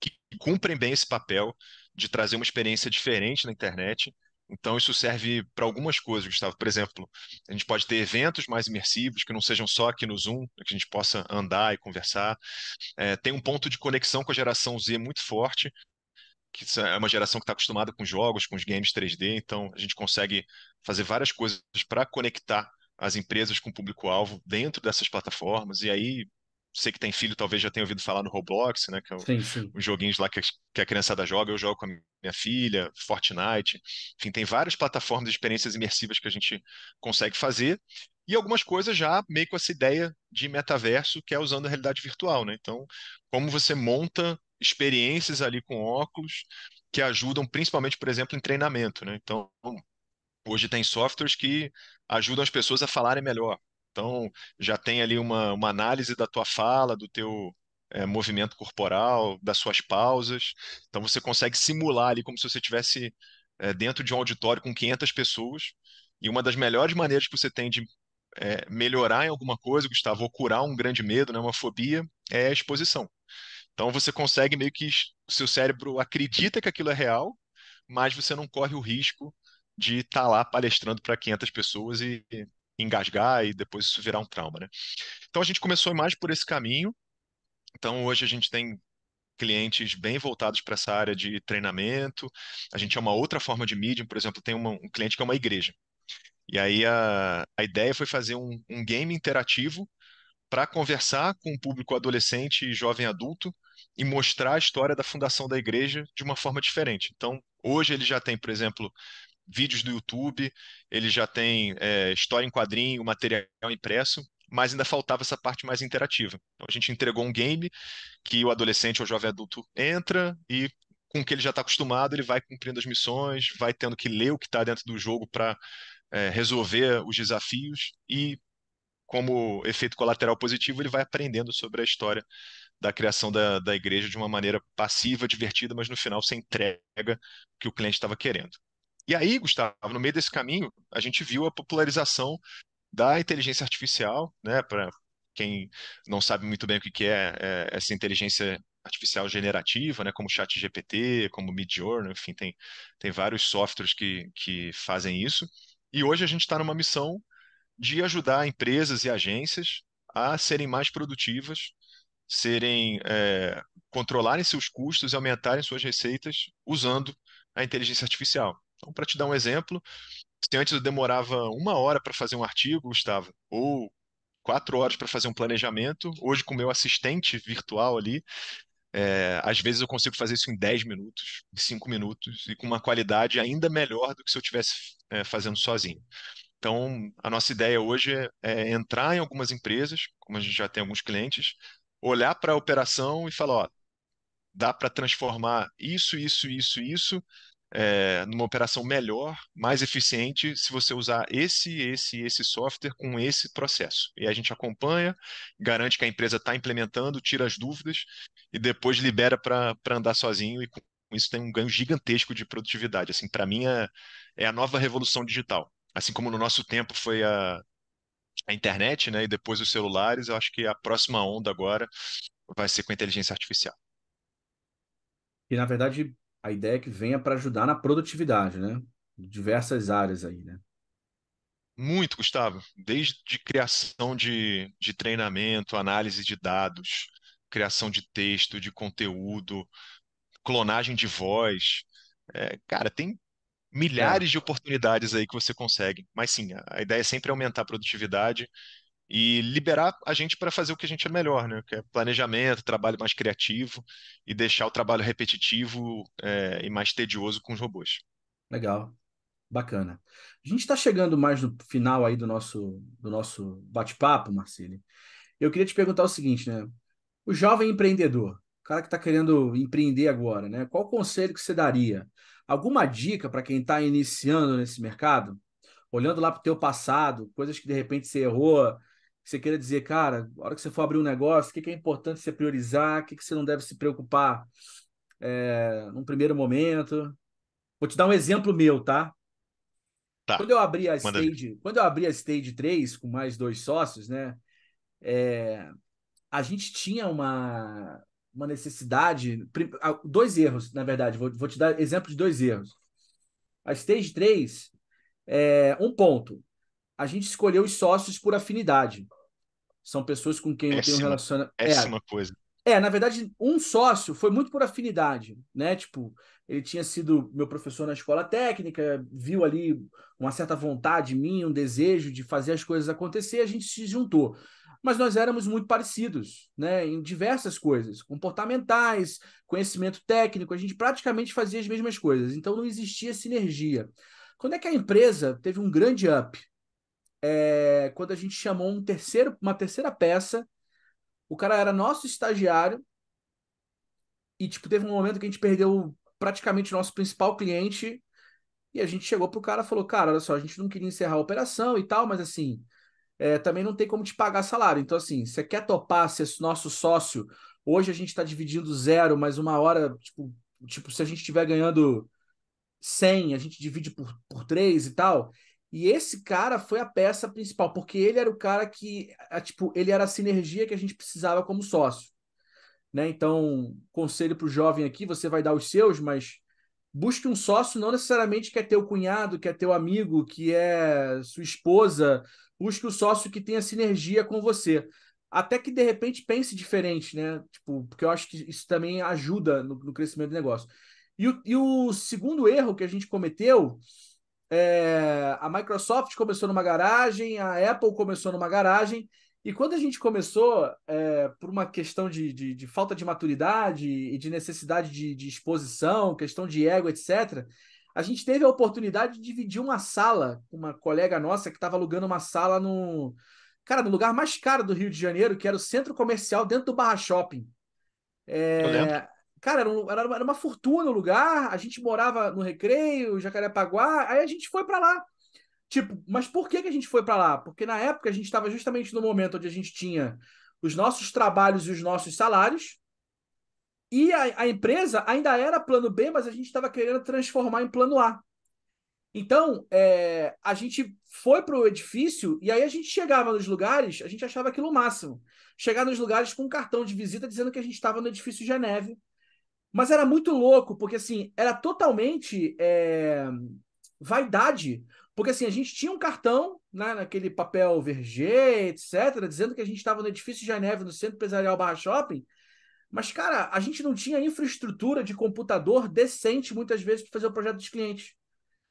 Speaker 2: que cumprem bem esse papel de trazer uma experiência diferente na internet. Então, isso serve para algumas coisas, Gustavo. Por exemplo, a gente pode ter eventos mais imersivos, que não sejam só aqui no Zoom, que a gente possa andar e conversar. É, tem um ponto de conexão com a geração Z muito forte, que é uma geração que está acostumada com jogos, com os games 3D, então a gente consegue fazer várias coisas para conectar as empresas com público-alvo dentro dessas plataformas, e aí você que tem filho talvez já tenha ouvido falar no Roblox, né? Que é o, sim, sim. os joguinhos lá que a, que a criançada joga, eu jogo com a minha filha, Fortnite, enfim, tem várias plataformas de experiências imersivas que a gente consegue fazer, e algumas coisas já meio com essa ideia de metaverso, que é usando a realidade virtual, né? Então, como você monta experiências ali com óculos que ajudam principalmente, por exemplo, em treinamento, né? Então, Hoje tem softwares que ajudam as pessoas a falarem melhor. Então, já tem ali uma, uma análise da tua fala, do teu é, movimento corporal, das suas pausas. Então, você consegue simular ali como se você estivesse é, dentro de um auditório com 500 pessoas. E uma das melhores maneiras que você tem de é, melhorar em alguma coisa, Gustavo, ou curar um grande medo, né, uma fobia, é a exposição. Então, você consegue meio que o seu cérebro acredita que aquilo é real, mas você não corre o risco de estar tá lá palestrando para 500 pessoas e engasgar e depois isso virar um trauma, né? Então a gente começou mais por esse caminho. Então hoje a gente tem clientes bem voltados para essa área de treinamento. A gente é uma outra forma de mídia, por exemplo, tem uma, um cliente que é uma igreja. E aí a, a ideia foi fazer um, um game interativo para conversar com o público adolescente e jovem adulto e mostrar a história da fundação da igreja de uma forma diferente. Então, hoje ele já tem, por exemplo, vídeos do YouTube, ele já tem é, história em quadrinho, material impresso, mas ainda faltava essa parte mais interativa. Então a gente entregou um game que o adolescente ou jovem adulto entra e com o que ele já está acostumado, ele vai cumprindo as missões, vai tendo que ler o que está dentro do jogo para é, resolver os desafios e, como efeito colateral positivo, ele vai aprendendo sobre a história da criação da, da igreja de uma maneira passiva, divertida, mas no final você entrega o que o cliente estava querendo. E aí, Gustavo, no meio desse caminho, a gente viu a popularização da inteligência artificial, né? Para quem não sabe muito bem o que, é, é essa inteligência artificial generativa, né, como chat GPT, como Midjourney, enfim, tem, tem vários softwares que, que fazem isso. E hoje a gente está numa missão de ajudar empresas e agências a serem mais produtivas, serem é, controlarem seus custos e aumentarem suas receitas usando a inteligência artificial. Então, para te dar um exemplo, se antes eu demorava uma hora para fazer um artigo, Gustavo, ou quatro horas para fazer um planejamento, hoje com o meu assistente virtual ali, é, às vezes eu consigo fazer isso em 10 minutos, em 5 minutos, e com uma qualidade ainda melhor do que se eu estivesse é, fazendo sozinho. Então, a nossa ideia hoje é, é entrar em algumas empresas, como a gente já tem alguns clientes, olhar para a operação e falar: ó, dá para transformar isso, isso, isso, isso é, numa operação melhor, mais eficiente, se você usar esse, esse, esse software com esse processo. E a gente acompanha, garante que a empresa está implementando, tira as dúvidas e depois libera para andar sozinho e com isso tem um ganho gigantesco de produtividade. Assim, para mim é, é a nova revolução digital. Assim como no nosso tempo foi a, a internet, né, e depois os celulares, eu acho que a próxima onda agora vai ser com a inteligência artificial.
Speaker 1: E na verdade a ideia é que venha para ajudar na produtividade, né? Diversas áreas aí, né?
Speaker 2: Muito, Gustavo. Desde criação de, de treinamento, análise de dados, criação de texto, de conteúdo, clonagem de voz. É, cara, tem é. milhares é. de oportunidades aí que você consegue. Mas sim, a ideia é sempre aumentar a produtividade e liberar a gente para fazer o que a gente é melhor, né? Que é planejamento, trabalho mais criativo e deixar o trabalho repetitivo é, e mais tedioso com os robôs.
Speaker 1: Legal, bacana. A gente está chegando mais no final aí do nosso do nosso bate-papo, Marcele. Eu queria te perguntar o seguinte, né? O jovem empreendedor, o cara que está querendo empreender agora, né? Qual conselho que você daria? Alguma dica para quem está iniciando nesse mercado? Olhando lá para o teu passado, coisas que de repente você errou, que você queira dizer, cara, na hora que você for abrir um negócio, o que, que é importante você priorizar, o que, que você não deve se preocupar é, num primeiro momento. Vou te dar um exemplo meu, tá? tá. Quando eu abri a Manda Stage, ver. quando eu abri a Stage 3 com mais dois sócios, né? É, a gente tinha uma, uma necessidade. Dois erros, na verdade. Vou, vou te dar exemplo de dois erros. A Stage 3, é, eh, um ponto. A gente escolheu os sócios por afinidade. São pessoas com quem péssima, eu tenho um relacionamento. É é, coisa. É, na verdade, um sócio foi muito por afinidade, né? Tipo, ele tinha sido meu professor na escola técnica, viu ali uma certa vontade minha, um desejo de fazer as coisas acontecer, a gente se juntou. Mas nós éramos muito parecidos, né? Em diversas coisas, comportamentais, conhecimento técnico, a gente praticamente fazia as mesmas coisas, então não existia sinergia. Quando é que a empresa teve um grande up? é, quando a gente chamou um terceiro, uma terceira peça, o cara era nosso estagiário e tipo teve um momento que a gente perdeu praticamente o nosso principal cliente e a gente chegou pro cara e falou, cara, olha só, a gente não queria encerrar a operação e tal, mas assim, é, também não tem como te pagar salário. Então, assim, você quer topar ser nosso sócio? Hoje a gente está dividindo zero, mas uma hora, tipo, tipo se a gente estiver ganhando 100, a gente divide por, por 3 e tal. E esse cara foi a peça principal, porque ele era o cara que, tipo, ele era a sinergia que a gente precisava como sócio. Né? Então, conselho para o jovem aqui, você vai dar os seus, mas busque um sócio, não necessariamente que é teu cunhado, que é teu amigo, que é sua esposa. Busque o um sócio que tenha sinergia com você. Até que, de repente, pense diferente, né? Tipo, porque eu acho que isso também ajuda no, no crescimento do negócio. E o, e o segundo erro que a gente cometeu é, a Microsoft começou numa garagem, a Apple começou numa garagem, e quando a gente começou, é, por uma questão de, de, de, falta de maturidade e de necessidade de, de, exposição, questão de ego, etc., a gente teve a oportunidade de dividir uma sala com uma colega nossa que estava alugando uma sala no. Cara, no lugar mais caro do Rio de Janeiro, que era o centro comercial dentro do Barra Shopping. É, Cara, era, um, era, uma fortuna o lugar, a gente morava no Recreio, Jacarepaguá, aí a gente foi para lá. Tipo, mas por que, que a gente foi para lá? Porque na época a gente estava justamente no momento onde a gente tinha os nossos trabalhos e os nossos salários, e a, a empresa ainda era plano B, mas a gente estava querendo transformar em plano A. Então, é, a gente foi para o edifício e aí a gente chegava nos lugares, a gente achava aquilo o máximo. Chegar nos lugares com um cartão de visita dizendo que a gente estava no edifício Geneve, mas era muito louco, porque assim, era totalmente é, vaidade. Porque assim, a gente tinha um cartão, né, naquele papel vergê, etc., dizendo que a gente estava no edifício Geneve, no Centro Empresarial Barra Shopping. Mas, cara, a gente não tinha infraestrutura de computador decente, muitas vezes, para fazer o projeto dos clientes.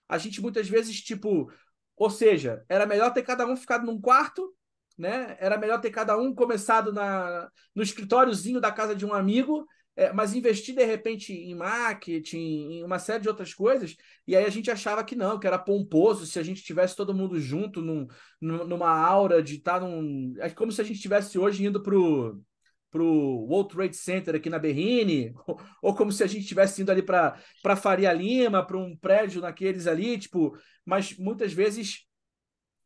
Speaker 1: A gente, muitas vezes, tipo... Ou seja, era melhor ter cada um ficado num quarto, né? Era melhor ter cada um começado na, no escritóriozinho da casa de um amigo é, mas investir de repente em marketing, em uma série de outras coisas, e aí a gente achava que não, que era pomposo se a gente tivesse todo mundo junto num, numa aura de estar tá num. É como se a gente estivesse hoje indo para o World Trade Center aqui na Berrine, ou, ou como se a gente estivesse indo ali para Faria Lima, para um prédio naqueles ali, tipo, mas muitas vezes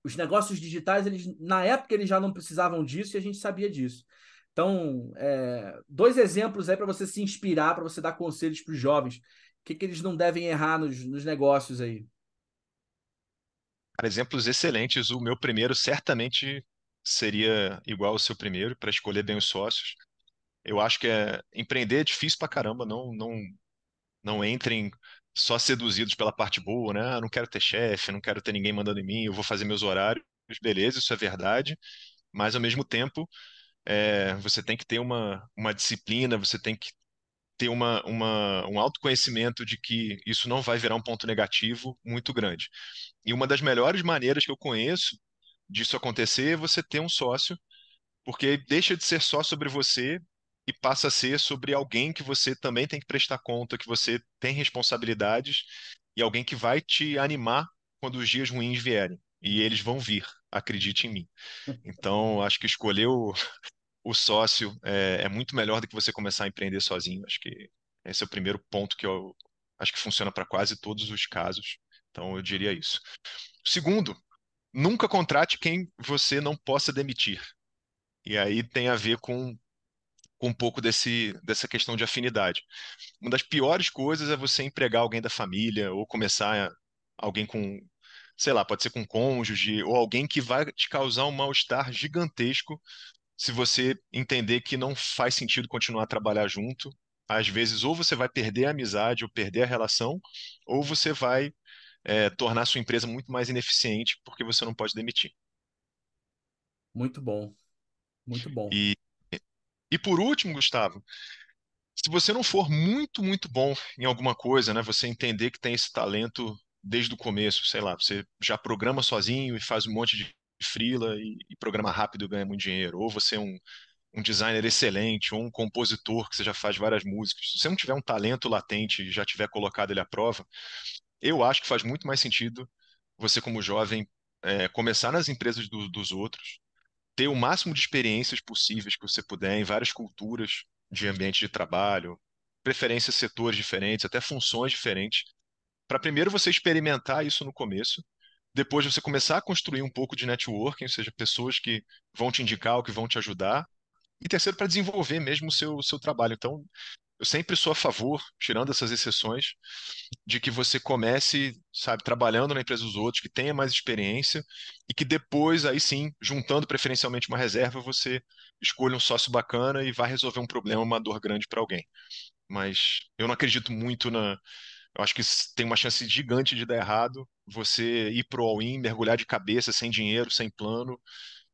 Speaker 1: os negócios digitais, eles na época eles já não precisavam disso e a gente sabia disso. Então, é, dois exemplos aí para você se inspirar, para você dar conselhos para os jovens. O que, que eles não devem errar nos, nos negócios aí?
Speaker 2: Cara, exemplos excelentes. O meu primeiro certamente seria igual ao seu primeiro, para escolher bem os sócios. Eu acho que é, empreender é difícil para caramba, não, não, não entrem só seduzidos pela parte boa, né? Ah, não quero ter chefe, não quero ter ninguém mandando em mim, eu vou fazer meus horários. Beleza, isso é verdade, mas ao mesmo tempo é, você tem que ter uma, uma disciplina, você tem que ter uma, uma, um autoconhecimento de que isso não vai virar um ponto negativo muito grande. E uma das melhores maneiras que eu conheço disso acontecer é você ter um sócio, porque deixa de ser só sobre você e passa a ser sobre alguém que você também tem que prestar conta, que você tem responsabilidades e alguém que vai te animar quando os dias ruins vierem e eles vão vir, acredite em mim. <laughs> Então, acho que escolher o, <laughs> o sócio é, é, muito melhor do que você começar a empreender sozinho. Acho que esse é o primeiro ponto que eu acho que funciona para quase todos os casos. Então, eu diria isso. Segundo, nunca contrate quem você não possa demitir. E aí tem a ver com, com um pouco desse, dessa questão de afinidade. Uma das piores coisas é você empregar alguém da família ou começar alguém com, sei lá, pode ser com cônjuge ou alguém que vai te causar um mal-estar gigantesco se você entender que não faz sentido continuar a trabalhar junto. Às vezes, ou você vai perder a amizade ou perder a relação, ou você vai é, tornar a sua empresa muito mais ineficiente porque você não pode demitir.
Speaker 1: Muito bom. Muito bom.
Speaker 2: E, e por último, Gustavo, se você não for muito, muito bom em alguma coisa, né, você entender que tem esse talento desde o começo, sei lá, você já programa sozinho e faz um monte de frila e, e programa rápido e ganha muito dinheiro, ou você é um, um designer excelente, ou um compositor que você já faz várias músicas, se você não tiver um talento latente e já tiver colocado ele à prova, eu acho que faz muito mais sentido você, como jovem, é, começar nas empresas do, dos outros, ter o máximo de experiências possíveis que você puder em várias culturas de ambiente de trabalho, preferências, setores diferentes, até funções diferentes, para primeiro você experimentar isso no começo, depois você começar a construir um pouco de networking, ou seja, pessoas que vão te indicar ou que vão te ajudar, e terceiro, para desenvolver mesmo o seu, seu trabalho. Então, eu sempre sou a favor, tirando essas exceções, de que você comece, sabe, trabalhando na empresa dos outros, que tenha mais experiência e que depois, aí sim, juntando preferencialmente uma reserva, você escolha um sócio bacana e vai resolver um problema, uma dor grande para alguém. Mas eu não acredito muito na, eu acho que tem uma chance gigante de dar errado você ir pro all-in, mergulhar de cabeça, sem dinheiro, sem plano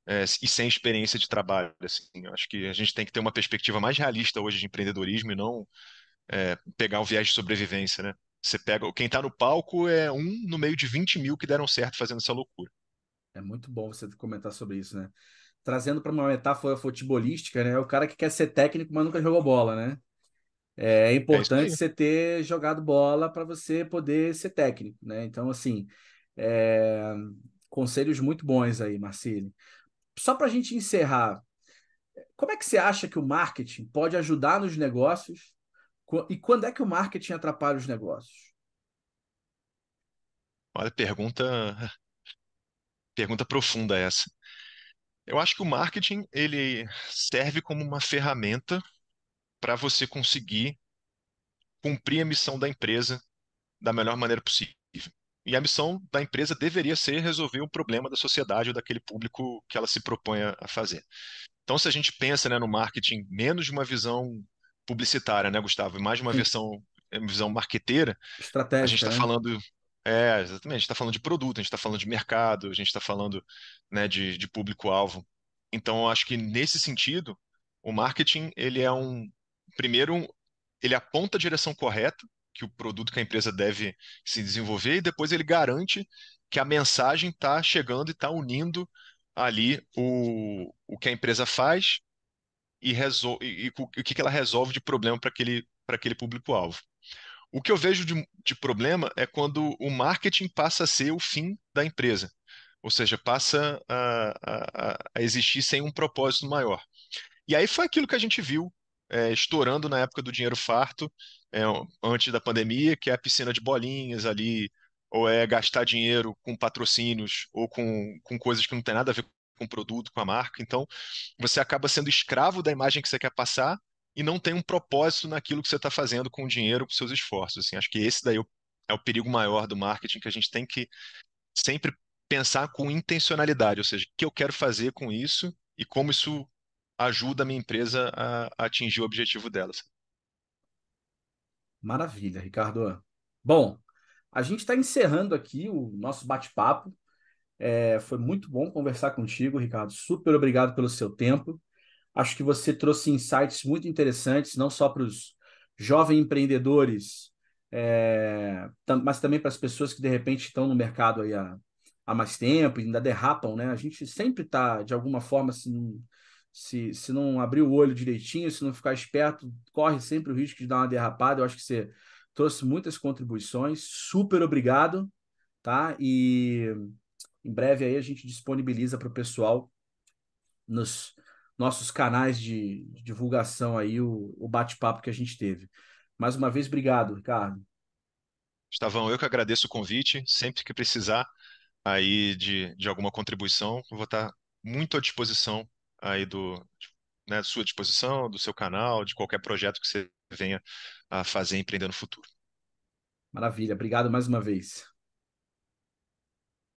Speaker 2: é, e sem experiência de trabalho. Assim. Eu acho que a gente tem que ter uma perspectiva mais realista hoje de empreendedorismo e não é, pegar o viés de sobrevivência, né? Você pega. Quem está no palco é um no meio de 20 mil
Speaker 1: que deram certo fazendo essa loucura. É muito bom você comentar sobre isso, né? Trazendo para uma metáfora futebolística, né? O cara que quer ser técnico, mas nunca jogou bola, né? É, é importante é você ter jogado bola para você poder ser técnico, né? Então, assim, é... conselhos muito bons aí, Marcílio. Só para a gente encerrar, como é que você acha que o marketing pode ajudar nos negócios e quando é que o marketing atrapalha os negócios?
Speaker 2: Olha, pergunta <laughs> pergunta profunda essa. Eu acho que o marketing ele serve como uma ferramenta para você conseguir cumprir a missão da empresa da melhor maneira possível. E a missão da empresa deveria ser resolver o problema da sociedade ou daquele público que ela se propõe a fazer. Então, se a gente pensa né, no marketing menos de uma visão publicitária, né, Gustavo, e mais de uma versão, é, visão marqueteira, a gente está tá né? falando é, exatamente. A gente está falando de produto, a gente está falando de mercado, a gente está falando né, de, de público-alvo. Então, acho que nesse sentido, o marketing ele é um, primeiro, ele aponta a direção correta que o produto que a empresa deve se desenvolver e depois ele garante que a mensagem está chegando e está unindo ali o, o que a empresa faz e, resol, e, e o que ela resolve de problema para aquele, aquele público-alvo. O que eu vejo de, de problema é quando o marketing passa a ser o fim da empresa, ou seja, passa a, a, a existir sem um propósito maior. E aí foi aquilo que a gente viu é, estourando na época do dinheiro farto, é, antes da pandemia, que é a piscina de bolinhas ali, ou é gastar dinheiro com patrocínios ou com, com coisas que não tem nada a ver com o produto, com a marca. Então, você acaba sendo escravo da imagem que você quer passar e não tem um propósito naquilo que você está fazendo com o dinheiro, com seus esforços. Assim. Acho que esse daí é, é o perigo maior do marketing, que a gente tem que sempre pensar com intencionalidade, ou seja, o que eu quero fazer com isso e como isso ajuda a minha empresa a, atingir o objetivo delas.
Speaker 1: Maravilha, Ricardo. Bom, a gente está encerrando aqui o nosso bate-papo. É, foi muito bom conversar contigo, Ricardo. Super obrigado pelo seu tempo. Acho que você trouxe insights muito interessantes, não só para os jovens empreendedores, é, mas também para as pessoas que de repente estão no mercado aí há, há mais tempo e ainda derrapam, né? A gente sempre está, de alguma forma, assim, se, se não abrir o olho direitinho, se não ficar esperto, corre sempre o risco de dar uma derrapada. Eu acho que você trouxe muitas contribuições. Super obrigado, tá? E em breve aí a gente disponibiliza para o pessoal nos nossos canais de, divulgação aí o, o bate-papo que a gente teve. Mais uma vez, obrigado, Ricardo.
Speaker 2: Gustavão, eu que agradeço o convite. Sempre que precisar aí de, de alguma contribuição, vou estar muito à disposição aí do né, sua disposição, do seu canal, de qualquer projeto que você venha a
Speaker 1: fazer empreender no futuro. Maravilha, obrigado mais uma vez.